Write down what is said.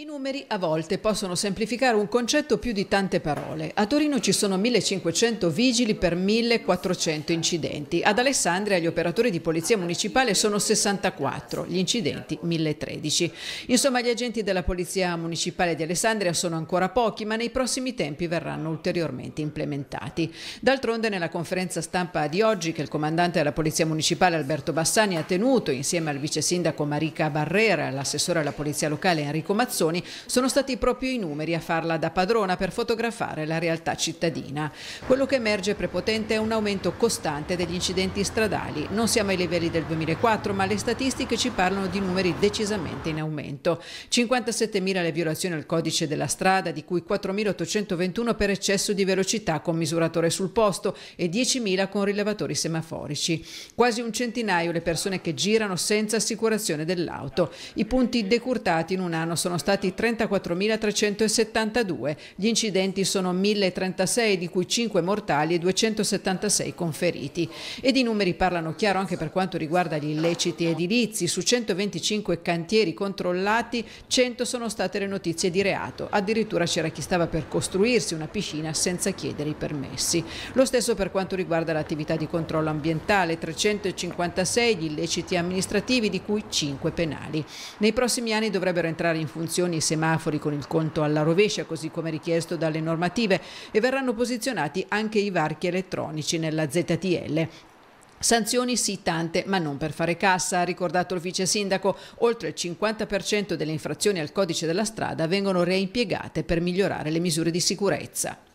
I numeri a volte possono semplificare un concetto più di tante parole. A Torino ci sono 1500 vigili per 1400 incidenti. Ad Alessandria gli operatori di polizia municipale sono 64, gli incidenti 1013. Insomma, gli agenti della polizia municipale di Alessandria sono ancora pochi, ma nei prossimi tempi verranno ulteriormente implementati. D'altronde nella conferenza stampa di oggi che il comandante della polizia municipale Alberto Bassani ha tenuto insieme al vice sindaco Marica Barrera e all'assessore alla polizia locale Enrico Mazzoni manifestazioni sono stati proprio i numeri a farla da padrona per fotografare la realtà cittadina. Quello che emerge prepotente è un aumento costante degli incidenti stradali. Non siamo ai livelli del 2004, ma le statistiche ci parlano di numeri decisamente in aumento. 57.000 le violazioni al codice della strada, di cui 4.821 per eccesso di velocità con misuratore sul posto e 10.000 con rilevatori semaforici. Quasi un centinaio le persone che girano senza assicurazione dell'auto. I punti decurtati in un anno sono stati stati 34.372. Gli incidenti sono 1.036, di cui 5 mortali e 276 conferiti. Ed i numeri parlano chiaro anche per quanto riguarda gli illeciti edilizi. Su 125 cantieri controllati, 100 sono state le notizie di reato. Addirittura c'era chi stava per costruirsi una piscina senza chiedere i permessi. Lo stesso per quanto riguarda l'attività di controllo ambientale, 356 gli illeciti amministrativi, di cui 5 penali. Nei prossimi anni dovrebbero entrare in funzione stazioni e semafori con il conto alla rovescia, così come richiesto dalle normative, e verranno posizionati anche i varchi elettronici nella ZTL. Sanzioni sì tante, ma non per fare cassa, ha ricordato il vice sindaco. Oltre il 50% delle infrazioni al codice della strada vengono reimpiegate per migliorare le misure di sicurezza.